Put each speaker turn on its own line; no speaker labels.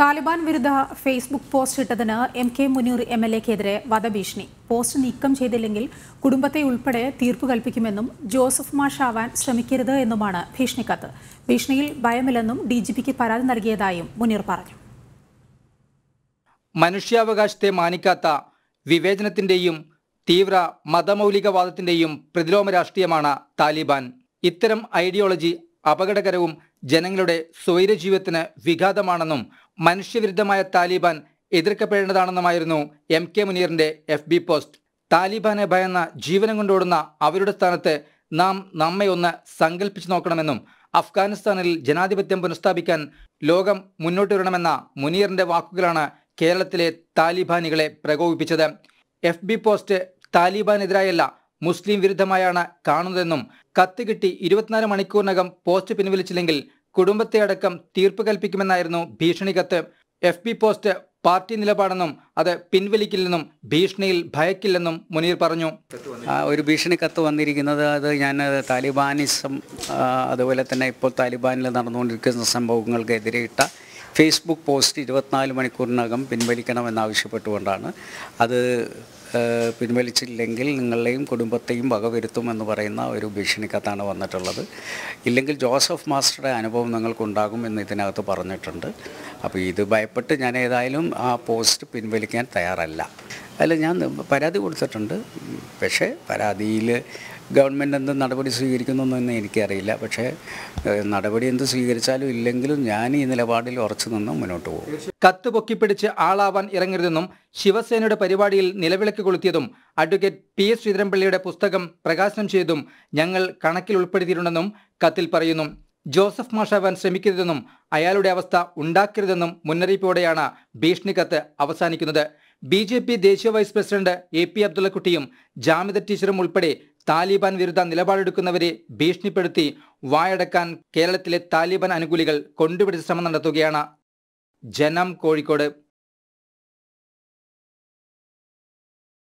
താലിബാൻ വിരുദ്ധ Facebook post ഇട്ടതിന് M K Muneer M L എക്കെതിരെ വധഭീഷണി പോസ്റ്റ് നീക്കം ചെയ്തില്ലെങ്കിൽ കുടുംബത്തെ ഉൾപ്പെടെ തീർപ്പ് കൽപ്പിക്കുമെന്നും ജോസഫ് മാഷാവാൻ ശ്രമിക്കരുത് എന്നുമാണ് ഭീഷണിക്കത്ത് ഭീഷണിയിൽ ഭയമില്ലെന്നും ഡി ജി പിക്ക് പരാതി നൽകിയതായും മുനീർ പറഞ്ഞു
മനുഷ്യാവകാശത്തെ മാനിക്കാത്ത വിവേചനത്തിന്റെയും തീവ്ര മതമൗലികവാദത്തിന്റെയും പ്രതിലോമ രാഷ്ട്രീയമാണ് താലിബാൻ ഇത്തരം ഐഡിയോളജി അപകടകരവും ജനങ്ങളുടെ ജീവിതത്തിന് വിഘാതമാണെന്നും മനുഷ്യവിരുദ്ധമായ താലിബാൻ എതിർക്കപ്പെടേണ്ടതാണെന്നുമായിരുന്നു എം കെ മുനീറിന്റെ എഫ് ബി പോസ്റ്റ് താലിബാനെ ഭയന്ന ജീവനം കൊണ്ടോടുന്ന അവരുടെ സ്ഥാനത്ത് നാം നമ്മെ ഒന്ന് സങ്കല്പിച്ചു നോക്കണമെന്നും അഫ്ഗാനിസ്ഥാനിൽ ജനാധിപത്യം പുനഃസ്ഥാപിക്കാൻ ലോകം മുന്നോട്ട് വരണമെന്ന മുനീറിന്റെ വാക്കുകളാണ് കേരളത്തിലെ താലിബാനികളെ പ്രകോപിപ്പിച്ചത് എഫ് ബി പോസ്റ്റ് താലിബാനെതിരായല്ല മുസ്ലിം വിരുദ്ധമായാണ് കാണുന്നതെന്നും കത്ത് കിട്ടി ഇരുപത്തിനാല് മണിക്കൂറിനകം പോസ്റ്റ് പിൻവലിച്ചില്ലെങ്കിൽ കുടുംബത്തെ അടക്കം തീർപ്പ് കൽപ്പിക്കുമെന്നായിരുന്നു ഭീഷണി കത്ത് എഫ് പി പോസ്റ്റ് പാർട്ടി നിലപാടെന്നും അത് പിൻവലിക്കില്ലെന്നും ഭീഷണിയിൽ ഭയക്കില്ലെന്നും മുനീർ പറഞ്ഞു ഒരു ഭീഷണി കത്ത് വന്നിരിക്കുന്നത് അത് ഞാൻ താലിബാനിസം
അതുപോലെ തന്നെ ഇപ്പോൾ താലിബാനിൽ നടന്നുകൊണ്ടിരിക്കുന്ന സംഭവങ്ങൾക്കെതിരെ ഇട്ട ഫേസ്ബുക്ക് പോസ്റ്റ് ഇരുപത്തിനാല് മണിക്കൂറിനകം പിൻവലിക്കണമെന്നാവശ്യപ്പെട്ടുകൊണ്ടാണ് അത് പിൻവലിച്ചില്ലെങ്കിൽ നിങ്ങളുടെയും കുടുംബത്തെയും വകവരുത്തുമെന്ന് പറയുന്ന ഒരു ഭീഷണിക്കത്താണ് വന്നിട്ടുള്ളത് ഇല്ലെങ്കിൽ ജോസഫ് മാസ്റ്ററുടെ അനുഭവം നിങ്ങൾക്കുണ്ടാകും എന്ന് ഇതിനകത്ത് പറഞ്ഞിട്ടുണ്ട് അപ്പോൾ ഇത് ഭയപ്പെട്ട് ഞാൻ ഏതായാലും ആ പോസ്റ്റ് പിൻവലിക്കാൻ തയ്യാറല്ല അതിൽ ഞാൻ പരാതി കൊടുത്തിട്ടുണ്ട് പക്ഷേ പരാതിയിൽ ഗവൺമെൻറ് എന്ത് നടപടി സ്വീകരിക്കുന്നു എന്നൊന്നും എനിക്കറിയില്ല പക്ഷേ നടപടി എന്ത് സ്വീകരിച്ചാലും ഇല്ലെങ്കിലും ഞാൻ ഈ നിലപാടിൽ ഉറച്ചു നിന്നും മുന്നോട്ട്
പോകും കത്ത് പൊക്കിപ്പിടിച്ച് ആളാവാൻ ഇറങ്ങരുതെന്നും ശിവസേനയുടെ പരിപാടിയിൽ നിലവിളക്ക് കൊളുത്തിയതും അഡ്വക്കേറ്റ് പി എസ് ശ്രീധരൻപിള്ളിയുടെ പുസ്തകം പ്രകാശനം ചെയ്തതും ഞങ്ങൾ കണക്കിൽ ഉൾപ്പെടുത്തിയിട്ടുണ്ടെന്നും കത്തിൽ പറയുന്നു ജോസഫ് മാഷാവാൻ ശ്രമിക്കരുതെന്നും അയാളുടെ അവസ്ഥ ഉണ്ടാക്കരുതെന്നും മുന്നറിയിപ്പോടെയാണ് ഭീഷണി കത്ത് അവസാനിക്കുന്നത് ബി ജെ പി ദേശീയ വൈസ് പ്രസിഡന്റ് എ പി അബ്ദുള്ളക്കുട്ടിയും ജാമിദ ടീച്ചറും ഉൾപ്പെടെ താലിബാൻ വിരുദ്ധ നിലപാടെടുക്കുന്നവരെ ഭീഷണിപ്പെടുത്തി വായടക്കാൻ കേരളത്തിലെ താലിബാൻ അനുകൂലികൾ കൊണ്ടുപിടിച്ച ശ്രമം നടത്തുകയാണ് ജനം കോഴിക്കോട്